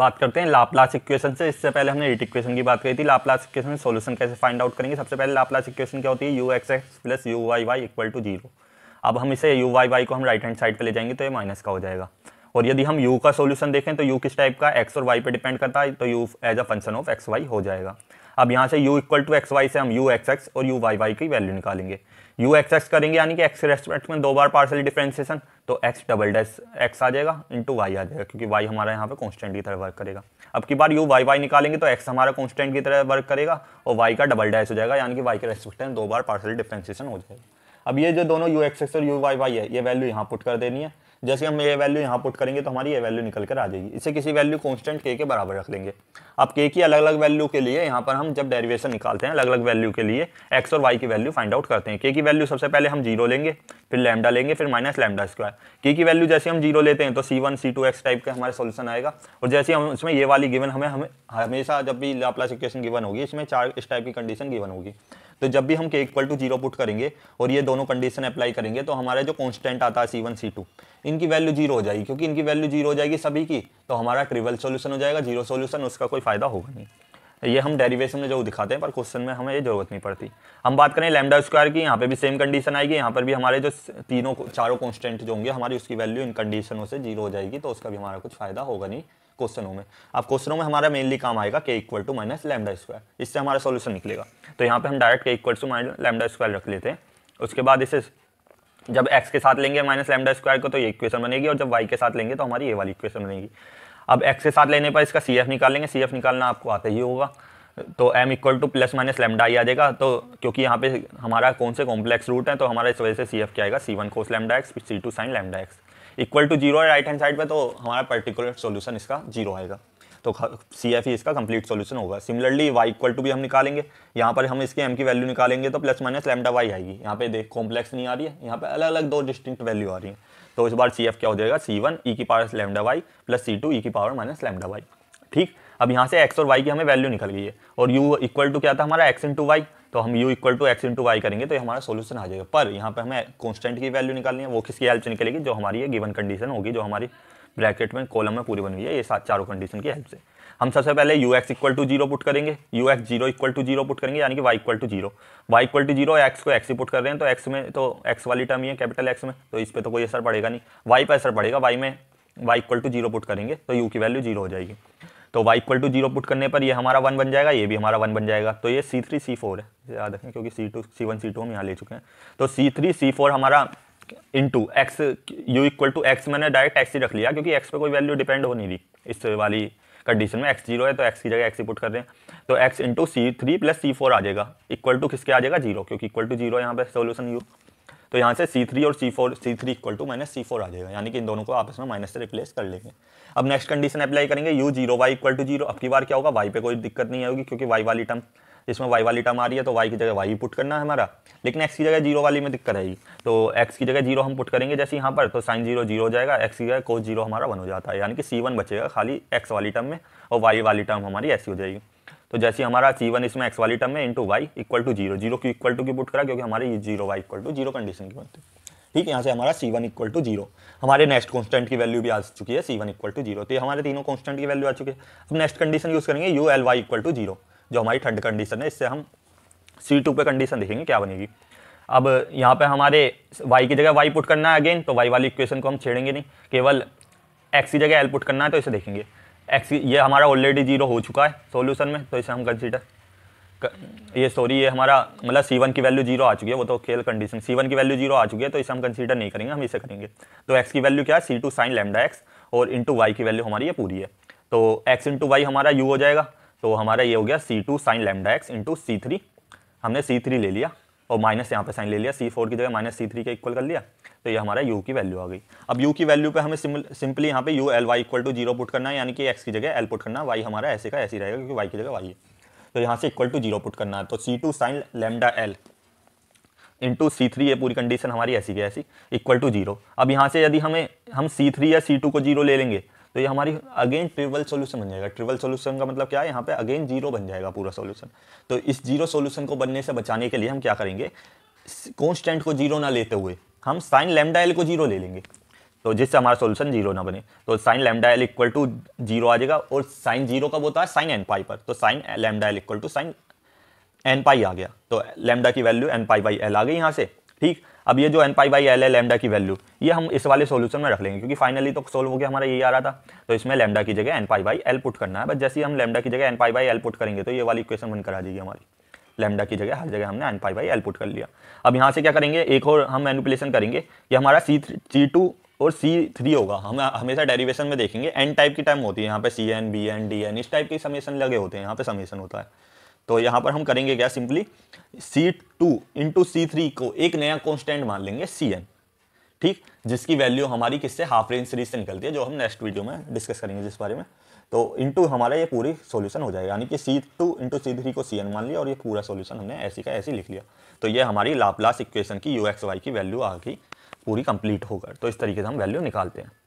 बात करते हैं लाप्लास इक्वेशन से इससे पहले हमने रीट इक्वेशन की बात करी थी लाप्लास इक्वेशन में सॉल्यूशन कैसे फाइंड आउट करेंगे सबसे पहले लाप्लास इक्वेशन क्या होती है u x x plus u y y equal to zero अब हम इसे यू वाई वाई को हम राइट हैंड साइड पे ले जाएंगे तो ये माइनस का हो जाएगा और यदि हम यू का सोल्यूशन देखें तो यू किस टाइप का एक्स और वाई पर डिपेंड करता है तो u as a function of x y हो जाएगा अब यहाँ से u equal to x y से हम यू एक्स एक्स और यू वाई वाई की वैल्यू निकालेंगे यू एक्स एक्स करेंगे यानी कि एक्स रेस्पेक्ट में दो बार पार्सल डिफ्रेंसिएशन तो एक्स डबल डैश एक्स आ जाएगा इंटू वाई आ जाएगा क्योंकि वाई हमारा यहाँ पे कॉन्स्टेंट की तरह वर्क करेगा अब की बार यू वाई वाई निकालेंगे तो एक्स हमारा कॉन्स्टेंट की तरह वर्क करेगा और वाई का डबल डैश हो जाएगा यानी कि वाई के रेस्पेक्ट में दो बार पार्सल डिफ्रेंसिएशन हो जाएगा अब ये जो दोनों यू एक्स एक्स और यू वाई वाई है ये वैल्यू यहाँ पुट कर देनी है जैसे हम ये वैल्यू यहाँ पुट करेंगे तो हमारी ये वैल्यू निकल कर आ जाएगी इसे किसी वैल्यू कॉन्स्टेंट के के बराबर रख देंगे अब के की अलग अलग वैल्यू के लिए यहाँ पर हम जब डेरिवेशन निकालते हैं अलग अलग वैल्यू के लिए एक्स और वाई की वैल्यू फाइंड आउट करते हैं के की वैल्यू सबसे पहले हम जीरो लेंगे फिर लैमडा लेंगे फिर माइनस लैमडा स्क्वायर के की वैल्यू जैसे हम जीरो लेते हैं तो c one c two x type का हमारा सोल्यूशन आएगा और जैसे हम उसमें ये वाली गिवन हमें हमेशा जब भी लाप्लास इक्वेशन गिवन होगी इसमें चार इस टाइप की कंडीशन गिवन होगी तो जब भी हम के इक्वल टू जीरो पुट करेंगे और ये दोनों कंडीशन अप्लाई करेंगे तो हमारा जो कॉन्स्टेंट आता है सी वन सी टू इनकी वैल्यू जीरो हो जाएगी क्योंकि इनकी वैल्यू जीरो हो जाएगी सभी की तो हमारा ट्रिवल सोल्यूशन हो जाएगा जीरो सोल्यूशन उसका कोई फायदा होगा नहीं ये हम डेरिवेशन में जो दिखाते हैं पर क्वेश्चन में हमें ये जरूरत नहीं पड़ती हम बात करें लैमडा स्क्वायर की यहाँ पे भी सेम कंडीशन आएगी यहाँ पर भी हमारे जो तीनों चारों कॉन्स्टेंट जो होंगे हमारी उसकी वैल्यू इन कंडीशनों से जीरो हो जाएगी तो उसका भी हमारा कुछ फायदा होगा नहीं क्वेश्चनों में अब क्वेश्चनों में हमारा मेनली काम आएगा k equal to minus lambda square इससे हमारा सॉल्यूशन निकलेगा तो यहाँ पे हम direct k equal to minus lambda square रख लेते हैं उसके बाद इसे जब एक्स के साथ लेंगे माइनस लैमडा स्क्वायर को तो ये इक्वेशन बनेगी और जब वाई के साथ लेंगे तो हमारी ये वाली इक्वेशन बनेगी अब एक्स के साथ लेने पर इसका सी एफ निकालेंगे सी निकालना आपको आता ही होगा तो m equal to plus minus lambda ही आ जाएगा तो क्योंकि यहाँ पे हमारा कौन से कॉम्प्लेक्स रूट है तो हमारा इस वजह से सी एफ क्या आएगा c one cos lambda x c two sine lambda x equal to zero है राइट हैंड साइड पे तो हमारा पर्टिकुलर सोल्यूशन इसका जीरो आएगा तो सी एफ e इसका कंप्लीट सोल्यूशन होगा सिमिलरली वाई इक्वल टू भी हम निकालेंगे यहाँ पर हम इसके एम की वैल्यू निकालेंगे तो प्लस माइनस लेमडा वाई आएगी यहाँ पे देख कॉम्प्लेक्स नहीं आ रही है यहाँ पे अलग अलग दो डिस्टिंक्ट वैल्यू आ रही है तो इस बार सी एफ क्या हो जाएगा सी वन ई की power lambda y plus c two e की पावर माइनस लेमडा वाई ठीक अब यहाँ से एक्स और वाई की हमें वैल्यू निकल गई है और यू इक्वल टू क्या था हमारा एक्स इंटू वाई तो हम u equal to x into y करेंगे तो ये हमारा सोल्यूशन आ जाएगा पर यहाँ पर हमें कॉन्स्टेंट की वैल्यू निकालनी है वो किसकी हेल्प से निकलेगी जो हमारी ये गिवन कंडीशन होगी जो हमारी ब्रैकेट में कॉलम में पूरी बन गई है ये सात चारों कंडीशन की हेल्प से हम सबसे पहले u x equal to zero put करेंगे u x zero equal to zero put करेंगे यानी कि y equal to zero y equal to zero x को एक्स ही पुट कर रहे हैं तो एक्स में तो एक्स वाली टर्म ही है कैपिटल एक्स में तो इस पर तो कोई असर पड़ेगा नहीं वाई पर असर पड़ेगा वाई में y equal to zero put करेंगे तो यू की वैल्यू जीरो हो जाएगी तो y equal to zero put करने पर ये हमारा वन बन जाएगा ये भी हमारा वन बन जाएगा तो ये सी थ्री सी फोर है याद रखें क्योंकि c two c one c two हम यहाँ ले चुके हैं तो सी थ्री सी फोर हमारा two x u equal to x मैंने डायरेक्ट एक्स ही रख लिया क्योंकि एक्स पे कोई वैल्यू डिपेंड हो नहीं रही इस वाली कंडीशन में एक्स जीरो है तो एक्स की जगह एक्स ही पुट कर रहे हैं तो एक्स इंटू सी थ्री प्लस सी फोर आ जाएगा इक्वल टू किसके आ जाएगा जीरो क्योंकि इक्वल टू जीरो यहाँ पे सोल्यूशन यू तो यहाँ से सी थ्री और c four c three equal to minus c four आ जाएगा यानी कि इन दोनों को आपस में माइनस से रिप्लेस कर लेंगे अब नेक्स्ट कंडीशन अप्लाई करेंगे u zero y equal to zero अब की बार क्या होगा वाई पे कोई दिक्कत नहीं होगी क्योंकि वाई वाली टर्म इसमें वाई वाली टर्म आ रही है तो वाई की जगह वाई पुट करना है हमारा लेकिन एक्स की जगह जीरो वाली में दिक्कत आएगी तो एक्स की जगह जीरो हम पुट करेंगे जैसे यहाँ पर तो साइन जीरो जीरो हो जाएगा एक्स की जगह को जीरो हमारा वन हो जाता है यानी कि सी वन बचेगा खाली एक्स वाली टर्म में और वाई वाली टर्म हमारी ऐसी हो जाएगी तो जैसे हमारा सी वन इसमें एक्स वाली टर्म में into y equal to zero zero की इक्वल टू की पुट करा क्योंकि हमारे ये zero y equal to zero condition की बनती है ठीक है यहाँ से हमारा c one equal to zero हमारे नेक्स्ट कॉन्स्टेंट की वैल्यू भी आ चुकी है c one equal to zero तो हमारे तीनों कॉन्स्टेंट की वैल्यू आ चुकी है अब नेक्स्ट कंडीशन यूज़ करेंगे u l y equal to zero जो हमारी थर्ड कंडीशन है इससे हम सी टू पर कंडीशन देखेंगे क्या बनेगी अब यहाँ पे हमारे वाई की जगह वाई पुट करना है अगेन तो वाई वाली इक्वेशन को हम छेड़ेंगे नहीं केवल एक्स की जगह एल पुट करना है तो इसे देखेंगे एक्स ये हमारा ऑलरेडी जीरो हो चुका है सॉल्यूशन में तो इसे हम कंसीडर ये सॉरी ये हमारा मतलब सी वन की वैल्यू जीरो आ चुकी है वो तो खेल कंडीशन सी वन की वैल्यू जीरो आ चुकी है तो इसे हम कंसीडर नहीं करेंगे हम इसे करेंगे तो एक्स की वैल्यू क्या है c two sine lambda x और इंटू वाई की वैल्यू हमारी ये पूरी है तो एक्स इंटू वाई हमारा यू हो जाएगा तो हमारा ये हो गया c two sine lambda x into सी थ्री हमने सी थ्री ले लिया और माइनस यहाँ पे साइन ले लिया सी फोर की जगह माइनस सी थ्री का इक्वल कर लिया तो ये हमारा यू की वैल्यू आ गई अब यू की वैल्यू पे हमें सिंपली यहाँ पे u l y equal to zero put करना है यानी कि एक्स की जगह एल पुट करना वाई हमारा ऐसे का ऐसे रहेगा क्योंकि वाई की जगह वाई है तो यहाँ से इक्वल टू जीरो पुट करना है तो c two sine lambda l into सी थ्री ये पूरी कंडीशन हमारी ऐसी की ऐसी इक्वल टू जीरो अब यहाँ से यदि हमें हम सी थ्री या सी टू को जीरो ले लेंगे तो ये हमारी अगेन ट्रिवल सोल्यूशन बन जाएगा ट्रिवल सोल्यूशन का मतलब क्या है यहाँ पे अगेन जीरो बन जाएगा पूरा सोल्यूशन तो इस जीरो सोल्यूशन को बनने से बचाने के लिए हम क्या करेंगे कॉन्स्टेंट को जीरो ना लेते हुए हम साइन लेमडा एल को जीरो ले लेंगे तो जिससे हमारा सोल्यूशन जीरो ना बने तो sine lambda l equal to zero आ जाएगा और साइन जीरो कब होता है साइन एन पाई पर तो sine lambda l equal to sine n pi आ गया तो लेमडा की value n pi by l आ गई यहाँ से ठीक अब ये जो n pi by l lambda की वैल्यू ये हम इस वाले सॉल्यूशन में रख लेंगे क्योंकि फाइनली तो सोल्व हो गया हमारा ये आ रहा था तो इसमें लेमडा की जगह n pi by l put करना है बस जैसे ही हम लेमडा की जगह n pi by l put करेंगे तो ये वाली इक्वेशन बनकर आ जाएगी हमारी लेमडा की जगह हर जगह हमने n pi by l put कर लिया अब यहाँ से क्या करेंगे एक और हम मैनुपुलेशन करेंगे ये हमारा सी थ्री टू और सी थ्री होगा हम हमेशा डेरिवेशन में देखेंगे एन टाइप की टाइम होती है यहाँ पे C N B N D N इस टाइप के समेसन लगे होते हैं यहाँ पे समेसन होता है तो यहाँ पर हम करेंगे क्या सिंपली सी टू इंटू सी थ्री को एक नया कॉन्स्टेंट मान लेंगे सी एन ठीक जिसकी वैल्यू हमारी किससे हाफ रेंज सीरीज से निकलती है जो हम नेक्स्ट वीडियो में डिस्कस करेंगे जिस बारे में तो इंटू हमारा ये पूरी सॉल्यूशन हो जाएगा यानी कि सी टू इंटू सी थ्री को सी एन मान लिया और ये पूरा सॉल्यूशन हमने ऐसी का ऐसी लिख लिया तो ये हमारी लापलास इक्वेशन की यू एक्स वाई की वैल्यू आ गई पूरी कंप्लीट होकर तो इस तरीके से हम वैल्यू निकालते हैं